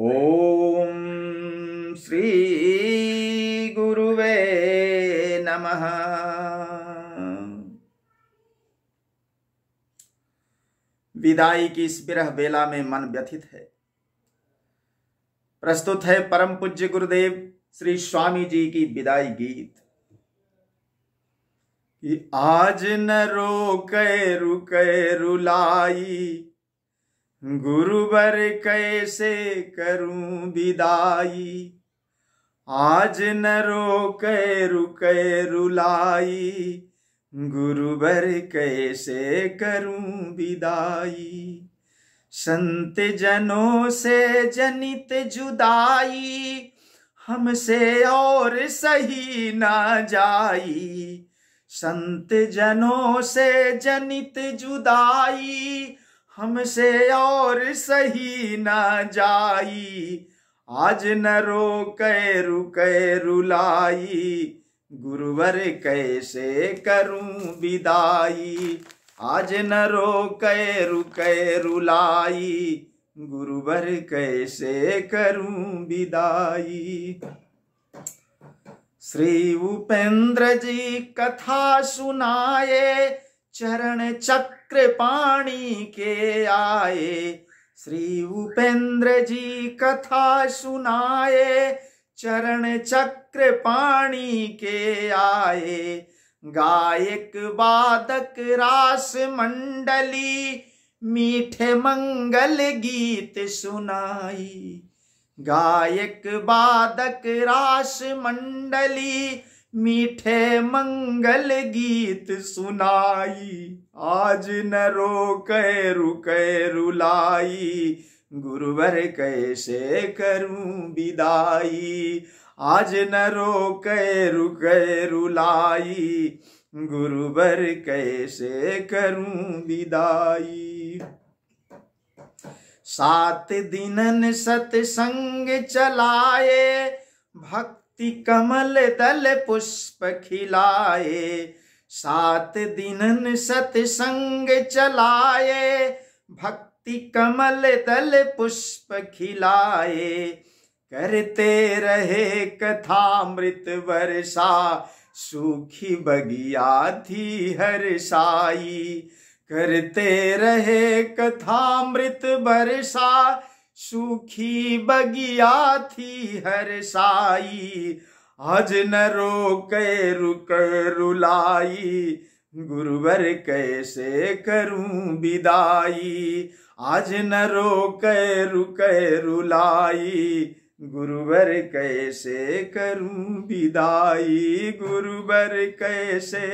ॐ श्रीगुरुवे नमः विदाई की इस विरह बेला में मन व्यथित है प्रस्तुत है परम पूज्य गुरुदेव श्री स्वामी जी की विदाई गीत कि आज न रोके रुके रुलाई गुरुवर कैसे करूं विदाई आज न रोके रुक रुलाई गुरुवर कैसे करूं विदाई संत जनों से जनित जुदाई हमसे और सही न जाई संत जनों से जनित जुदाई हमसे और सही न जाई आज न रोके रुके रुलाई गुरुवर कैसे करूं विदाई आज न रु कै रुलाई गुरुवर कैसे करूं विदाई श्री उपेंद्र जी कथा सुनाए चरण चक्र कृपाणी के आए श्री उपेंद्र जी कथा सुनाए चरण चक्र पाणी के आए गायक वादक रास मंडली मीठे मंगल गीत सुनाई गायक वादक रास मंडली मीठे मंगल गीत सुनाई आज न रोके रुके रुलाई गुरुवर कैसे करूं विदाई आज न रोके रुके रुलाई गुरुवर कैसे करूं विदाई सात दिनन सतसंग चलाए भक्त व्यक्ति कमल दल पुष्प खिलाए सात दिनन सतसंग चलाए भक्ति कमल दल पुष्प खिलाए करते रहे कथा मृत वर्षा सूखी बगिया थी हर साई करते रहे कथा मृत वर्षा सुखी बगिया थी हर साई आज न रोके रुक रुलाई गुरुवर कैसे करूं विदाई आज न रोके रुक रुलाई गुरुवर कैसे करूं विदाई गुरुवर कैसे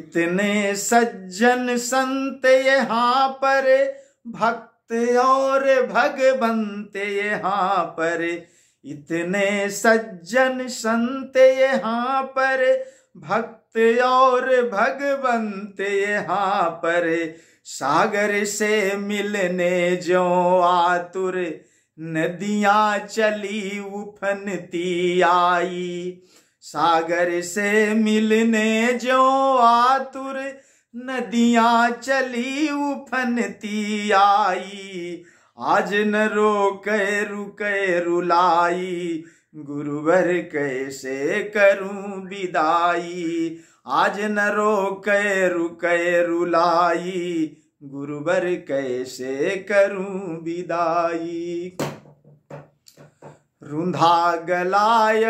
इतने सज्जन संत यहाँ पर भक्त भक्त और भगवंत यहाँ पर इतने सज्जन संत यहाँ पर भक्त और भगवंत यहाँ पर सागर से मिलने जो आतुर नदियाँ चली उफनती आई सागर से मिलने जो आतुर नदियां चली उफनती आई आज न रोके रुके रुलाई गुरुवर कैसे करूं विदाई आज न रोके रुके रुलाई गुरुवर कैसे करूं विदाई रुंधा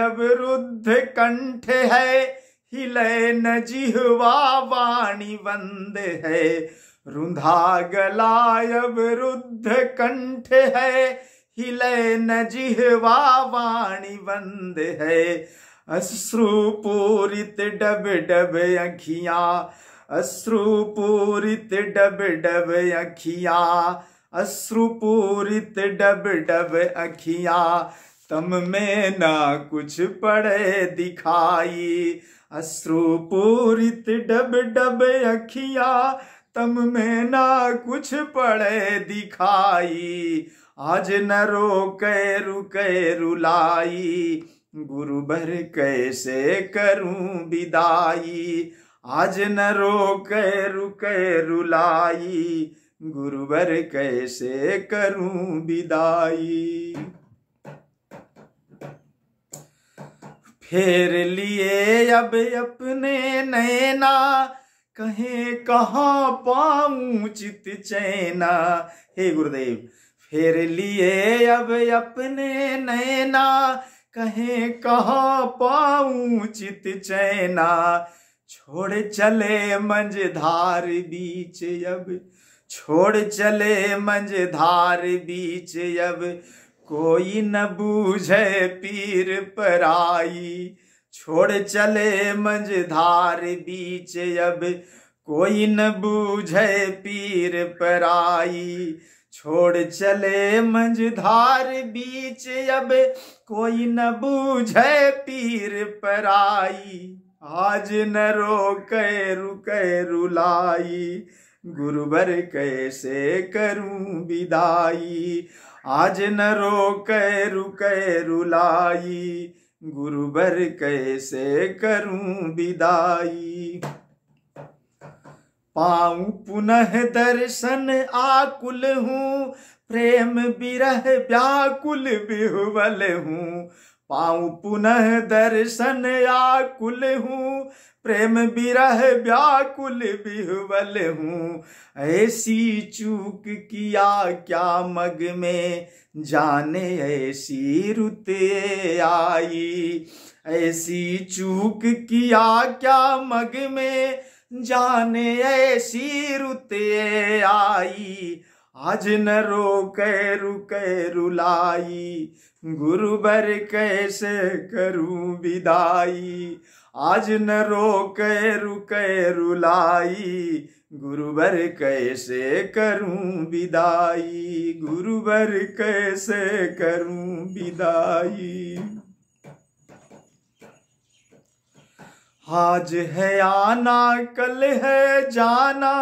अब रुद्ध कंठ है हिलय न जिहवा वाणी बंद है रुंधा गलायब रुद्ध कंठ है हिलय न जिहवा वाणी बंद है अश्रु पूरित डब डब अखियाँ पूरित डब डब अखियाँ अश्रुपूरित डब डब अखियाँ तम में ना कुछ पड़े दिखाई अश्रुपूरित डब डब अखिया तम में ना कुछ पड़े दिखाई आज न रोके रुके रुलाई गुरु भर कैसे करूं विदाई आज न रोके रुके रुलाई गुरुवर कैसे करूं विदाई फेर लिए अब अपने नैना कहे कहाँ पाऊँ चित चैना हे गुरुदेव फेर लिए अब अपने नैना कहे कहाँ पाऊँ चित चैना छोड़ चले मंझधार बीच अब छोड़ चले मंझधार बीच अब कोई न बूझे पीर पराई छोड़ चले मंझधार बीच अब कोई न बूझे पीर पराई छोड़ चले मंझधार बीच अब कोई न बूझे पीर पराई आज न रोके रुके रुलाई गुरुवर कैसे करूं विदाई आज न रोके कैरु रुलाई गुरु भर कैसे करूं विदाई पाऊ पुनः दर्शन आकुल हूँ प्रेम विरह व्याकुल बिहुवल हूँ पाऊ पुनः दर्शन आकुल हूँ प्रेम बिरह व्याकुल बिहवल हूँ ऐसी चूक किया क्या मग में जाने ऐसी रुत आई ऐसी चूक किया क्या मग में जाने ऐसी रुत आई आज न रोके रुके रुलाई गुरुबर कैसे करूं विदाई आज न रोके रुके रुलाई गुरुवर कैसे करूं विदाई गुरुवर कैसे करूं विदाई आज है आना कल है जाना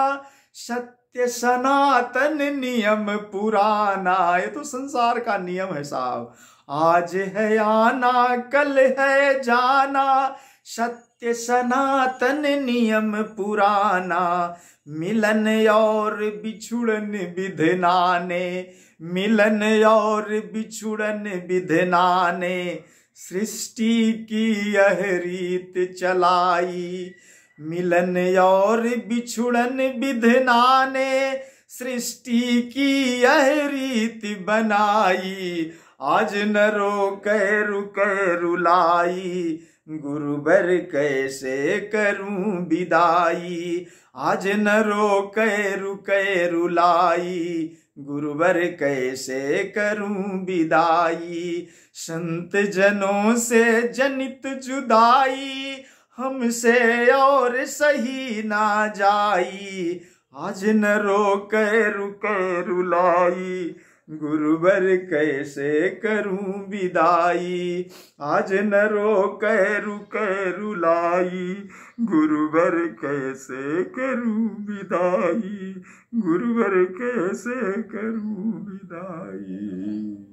सत्य सत्य सनातन नियम पुराना ये तो संसार का नियम है साहब आज है आना कल है जाना सत्य सनातन नियम पुराना मिलन और बिछुड़न विधनाने मिलन और बिछुड़न विधनाने सृष्टि की यह रीत चलाई मिलन और बिछुड़न विधना ने सृष्टि की यह रीति बनाई आज न रो कह रुके रुलाई गुरुबर कैसे करूं विदाई आज न रो कह रुके रुलाई गुरुवर कैसे करूं विदाई संत जनों से जनित जुदाई हमसे और सही ना जाई आज न रोके रुक रुलाई गुरुवर कैसे करूं विदाई आज न रोके रुक रुलाई गुरुवर कैसे करूं विदाई गुरुवर कैसे करूं विदाई